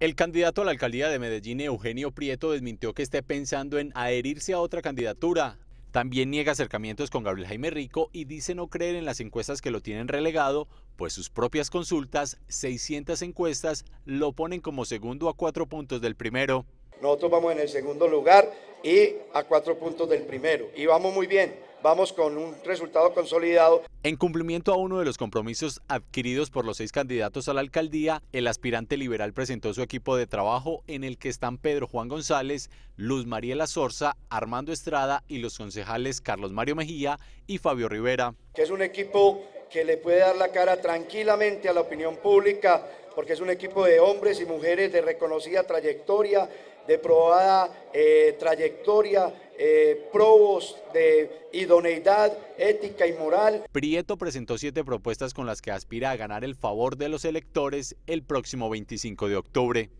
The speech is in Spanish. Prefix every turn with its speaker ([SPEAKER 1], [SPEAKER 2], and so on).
[SPEAKER 1] El candidato a la alcaldía de Medellín, Eugenio Prieto, desmintió que esté pensando en adherirse a otra candidatura. También niega acercamientos con Gabriel Jaime Rico y dice no creer en las encuestas que lo tienen relegado, pues sus propias consultas, 600 encuestas, lo ponen como segundo a cuatro puntos del primero.
[SPEAKER 2] Nosotros vamos en el segundo lugar y a cuatro puntos del primero. Y vamos muy bien vamos con un resultado consolidado.
[SPEAKER 1] En cumplimiento a uno de los compromisos adquiridos por los seis candidatos a la alcaldía, el aspirante liberal presentó su equipo de trabajo en el que están Pedro Juan González, Luz María Sorza, Armando Estrada y los concejales Carlos Mario Mejía y Fabio Rivera.
[SPEAKER 2] Que es un equipo que le puede dar la cara tranquilamente a la opinión pública, porque es un equipo de hombres y mujeres de reconocida trayectoria de probada eh, trayectoria eh, probos de idoneidad ética y moral.
[SPEAKER 1] Prieto presentó siete propuestas con las que aspira a ganar el favor de los electores el próximo 25 de octubre.